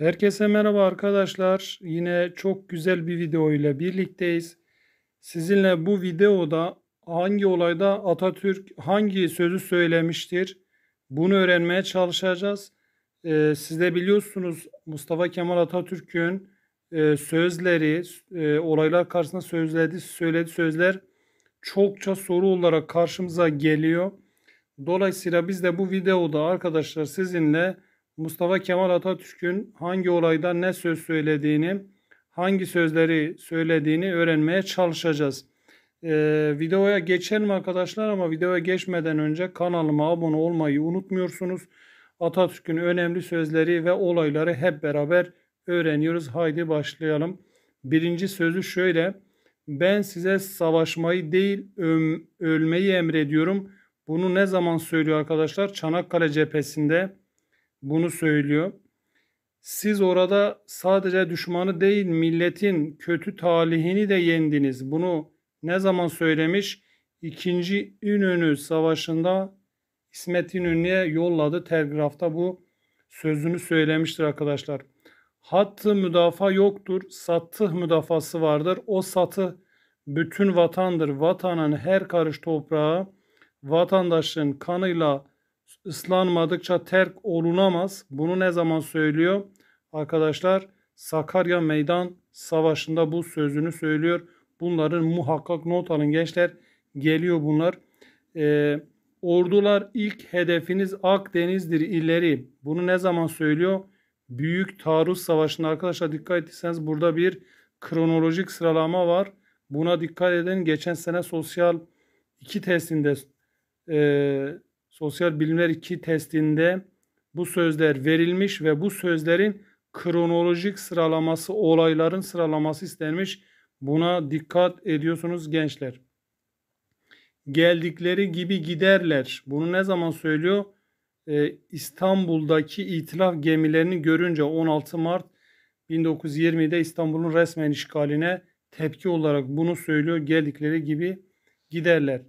Herkese merhaba arkadaşlar. Yine çok güzel bir video ile birlikteyiz. Sizinle bu videoda hangi olayda Atatürk hangi sözü söylemiştir bunu öğrenmeye çalışacağız. Ee, siz de biliyorsunuz Mustafa Kemal Atatürk'ün e, sözleri, e, olaylar karşısında sözledi, söyledi sözler çokça soru olarak karşımıza geliyor. Dolayısıyla biz de bu videoda arkadaşlar sizinle Mustafa Kemal Atatürk'ün hangi olayda ne söz söylediğini, hangi sözleri söylediğini öğrenmeye çalışacağız. Ee, videoya geçelim arkadaşlar ama videoya geçmeden önce kanalıma abone olmayı unutmuyorsunuz. Atatürk'ün önemli sözleri ve olayları hep beraber öğreniyoruz. Haydi başlayalım. Birinci sözü şöyle. Ben size savaşmayı değil ölmeyi emrediyorum. Bunu ne zaman söylüyor arkadaşlar? Çanakkale cephesinde bunu söylüyor. Siz orada sadece düşmanı değil milletin kötü talihini de yendiniz. Bunu ne zaman söylemiş? İkinci İnönü Savaşı'nda İsmet İnönü'ye yolladı. Telgrafta bu sözünü söylemiştir arkadaşlar. Hattı müdafa yoktur. Satıh müdafası vardır. O satı bütün vatandır. Vatanın her karış toprağı vatandaşın kanıyla ıslanmadıkça terk olunamaz. Bunu ne zaman söylüyor? Arkadaşlar Sakarya Meydan Savaşı'nda bu sözünü söylüyor. Bunların muhakkak not alın gençler. Geliyor bunlar. Ee, ordular ilk hedefiniz Akdeniz'dir illeri. Bunu ne zaman söylüyor? Büyük Taarruz Savaşı'nda arkadaşlar dikkat ettiyseniz burada bir kronolojik sıralama var. Buna dikkat edin. Geçen sene sosyal iki testinde e, Sosyal Bilimler 2 testinde bu sözler verilmiş ve bu sözlerin kronolojik sıralaması, olayların sıralaması istenmiş. Buna dikkat ediyorsunuz gençler. Geldikleri gibi giderler. Bunu ne zaman söylüyor? Ee, İstanbul'daki itilaf gemilerini görünce 16 Mart 1920'de İstanbul'un resmen işgaline tepki olarak bunu söylüyor. Geldikleri gibi giderler.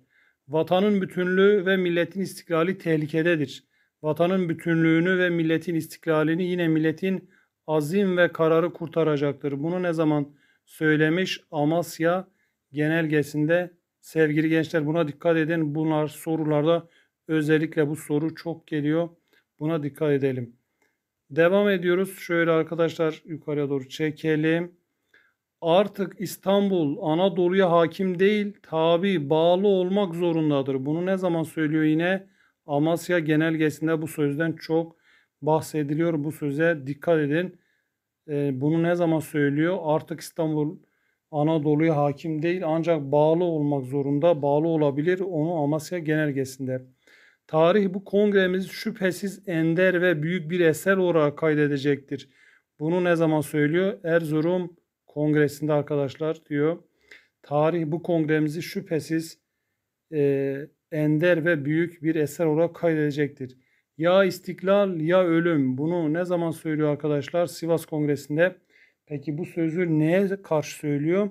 Vatanın bütünlüğü ve milletin istikrali tehlikededir. Vatanın bütünlüğünü ve milletin istiklalini yine milletin azim ve kararı kurtaracaktır. Bunu ne zaman söylemiş Amasya genelgesinde sevgili gençler buna dikkat edin. Bunlar sorularda özellikle bu soru çok geliyor. Buna dikkat edelim. Devam ediyoruz. Şöyle arkadaşlar yukarıya doğru çekelim artık İstanbul Anadolu'ya hakim değil, tabi bağlı olmak zorundadır. Bunu ne zaman söylüyor yine? Amasya genelgesinde bu sözden çok bahsediliyor. Bu söze dikkat edin. Ee, bunu ne zaman söylüyor? Artık İstanbul Anadolu'ya hakim değil ancak bağlı olmak zorunda. Bağlı olabilir onu Amasya genelgesinde. Tarih bu kongremiz şüphesiz ender ve büyük bir eser olarak kaydedecektir. Bunu ne zaman söylüyor? Erzurum kongresinde arkadaşlar diyor. Tarih bu kongremizi şüphesiz e, ender ve büyük bir eser olarak kaydedecektir. Ya istiklal ya ölüm bunu ne zaman söylüyor arkadaşlar? Sivas Kongresi'nde. Peki bu sözü neye karşı söylüyor?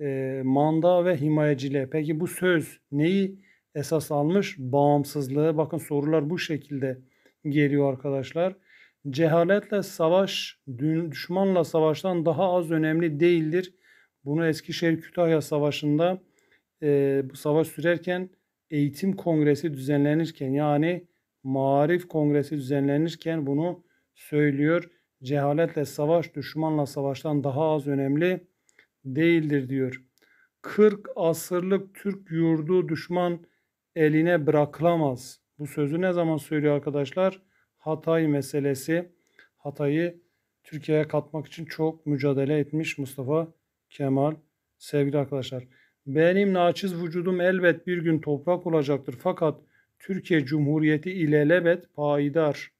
E, manda ve himayecile. Peki bu söz neyi esas almış? Bağımsızlığı. Bakın sorular bu şekilde geliyor arkadaşlar cehaletle savaş düşmanla savaştan daha az önemli değildir. Bunu Eskişehir-Kütahya Savaşı'nda e, bu savaş sürerken eğitim kongresi düzenlenirken yani marif kongresi düzenlenirken bunu söylüyor. Cehaletle savaş düşmanla savaştan daha az önemli değildir diyor. 40 asırlık Türk yurdu düşman eline bırakılamaz. Bu sözü ne zaman söylüyor arkadaşlar? Hatay meselesi Hatay'ı Türkiye'ye katmak için çok mücadele etmiş Mustafa Kemal. Sevgili arkadaşlar, benim naçiz vücudum elbet bir gün toprak olacaktır fakat Türkiye Cumhuriyeti ilelebet payidar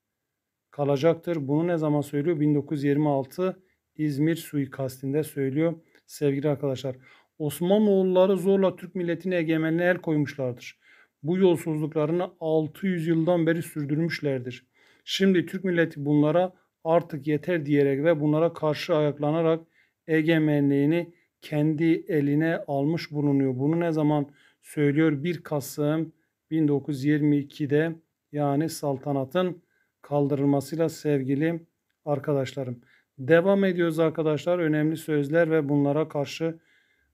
kalacaktır. Bunu ne zaman söylüyor? 1926 İzmir suikastinde söylüyor sevgili arkadaşlar. Osmanoğulları zorla Türk milletine egemenliğe el koymuşlardır. Bu yolsuzluklarını 600 yıldan beri sürdürmüşlerdir. Şimdi Türk milleti bunlara artık yeter diyerek ve bunlara karşı ayaklanarak egemenliğini kendi eline almış bulunuyor. Bunu ne zaman söylüyor? 1 Kasım 1922'de yani saltanatın kaldırılmasıyla sevgili arkadaşlarım. Devam ediyoruz arkadaşlar. Önemli sözler ve bunlara karşı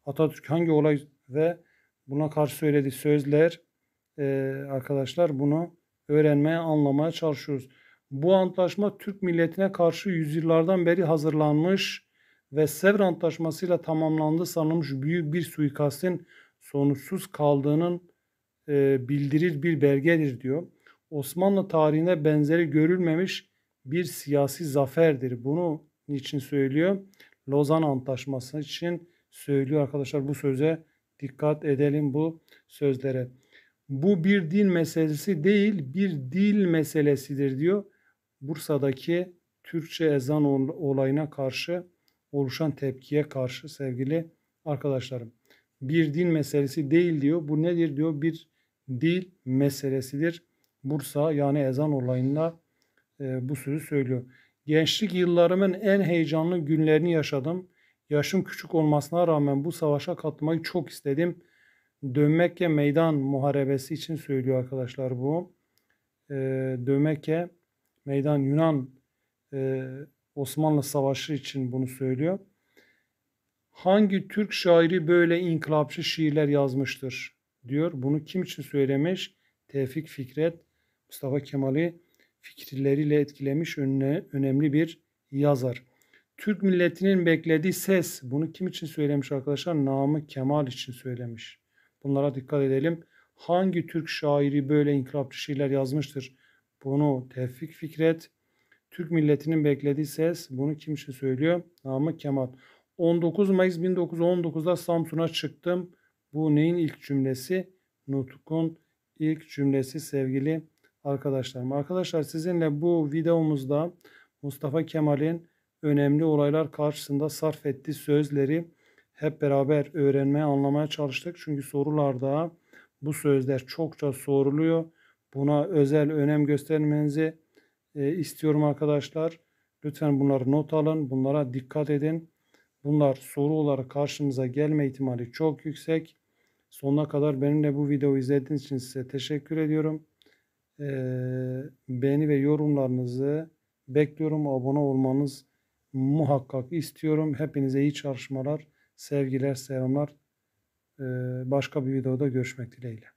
Atatürk hangi olay ve buna karşı söylediği sözler e, arkadaşlar bunu öğrenmeye, anlamaya çalışıyoruz. Bu antlaşma Türk milletine karşı yüzyıllardan beri hazırlanmış ve Sevr antlaşmasıyla tamamlandı sanılmış büyük bir suikastin sonuçsuz kaldığının e, bildirir bir belgedir diyor. Osmanlı tarihinde benzeri görülmemiş bir siyasi zaferdir. Bunu niçin söylüyor? Lozan Antlaşması için söylüyor arkadaşlar bu söze dikkat edelim bu sözlere. Bu bir din meselesi değil, bir dil meselesidir diyor. Bursa'daki Türkçe ezan olayına karşı oluşan tepkiye karşı sevgili arkadaşlarım. Bir din meselesi değil diyor. Bu nedir diyor? Bir dil meselesidir. Bursa yani ezan olayında e, bu sözü söylüyor. Gençlik yıllarımın en heyecanlı günlerini yaşadım. Yaşım küçük olmasına rağmen bu savaşa katılmayı çok istedim. Dövmekke meydan muharebesi için söylüyor arkadaşlar bu. E, ee, Dövmekke meydan Yunan e, Osmanlı Savaşı için bunu söylüyor. Hangi Türk şairi böyle inkılapçı şiirler yazmıştır diyor. Bunu kim için söylemiş? Tevfik Fikret Mustafa Kemal'i fikirleriyle etkilemiş önüne, önemli bir yazar. Türk milletinin beklediği ses bunu kim için söylemiş arkadaşlar? Namı Kemal için söylemiş. Bunlara dikkat edelim. Hangi Türk şairi böyle inkılapçı şiirler yazmıştır? Bunu Tevfik Fikret, Türk milletinin beklediği ses. Bunu kim için söylüyor? Namık Kemal. 19 Mayıs 1919'da Samsun'a çıktım. Bu neyin ilk cümlesi? Nutuk'un ilk cümlesi sevgili arkadaşlarım. Arkadaşlar sizinle bu videomuzda Mustafa Kemal'in önemli olaylar karşısında sarf ettiği sözleri hep beraber öğrenmeye, anlamaya çalıştık. Çünkü sorularda bu sözler çokça soruluyor. Buna özel önem göstermenizi e, istiyorum arkadaşlar. Lütfen bunları not alın, bunlara dikkat edin. Bunlar soru olarak karşımıza gelme ihtimali çok yüksek. Sonuna kadar benimle bu videoyu izlediğiniz için size teşekkür ediyorum. E, beğeni ve yorumlarınızı bekliyorum. Abone olmanız muhakkak istiyorum. Hepinize iyi çalışmalar. Sevgiler, selamlar. Ee, başka bir videoda görüşmek dileğiyle.